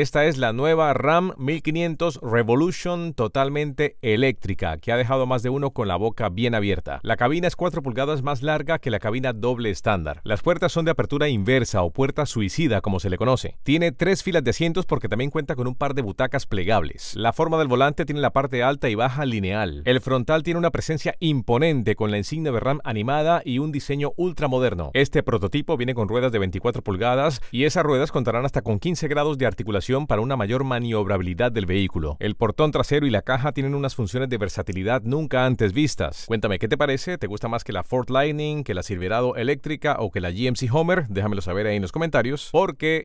Esta es la nueva Ram 1500 Revolution totalmente eléctrica, que ha dejado más de uno con la boca bien abierta. La cabina es 4 pulgadas más larga que la cabina doble estándar. Las puertas son de apertura inversa o puerta suicida, como se le conoce. Tiene tres filas de asientos porque también cuenta con un par de butacas plegables. La forma del volante tiene la parte alta y baja lineal. El frontal tiene una presencia imponente con la insignia de Ram animada y un diseño ultramoderno. Este prototipo viene con ruedas de 24 pulgadas y esas ruedas contarán hasta con 15 grados de articulación para una mayor maniobrabilidad del vehículo. El portón trasero y la caja tienen unas funciones de versatilidad nunca antes vistas. Cuéntame, ¿qué te parece? ¿Te gusta más que la Ford Lightning, que la Silverado eléctrica o que la GMC Homer? Déjamelo saber ahí en los comentarios, porque